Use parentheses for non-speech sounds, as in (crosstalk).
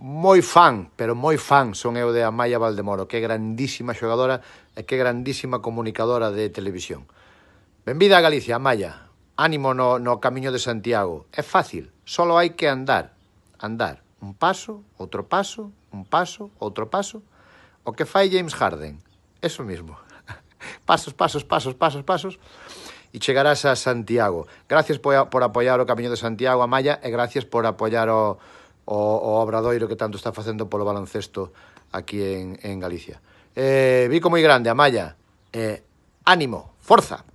moi fan, pero moi fan son eu de Amaya Valdemoro, que é grandísima xogadora e que é grandísima comunicadora de televisión. Benvida a Galicia, Amaya. Ánimo no, no camiño de Santiago. É fácil, solo hai que andar. Andar. Un paso, outro paso, un paso, outro paso. O que fai James Harden. Eso mismo. (laughs) Pasos, pasos, pasos, pasos, pasos. E chegarás a Santiago. Gracias por, por apoiar o Camiño de Santiago, Amaya, e gracias por apoiar o, o, o Obradoiro que tanto está facendo polo baloncesto aquí en, en Galicia. Eh, como moi grande, Amaya. Eh, ánimo, forza.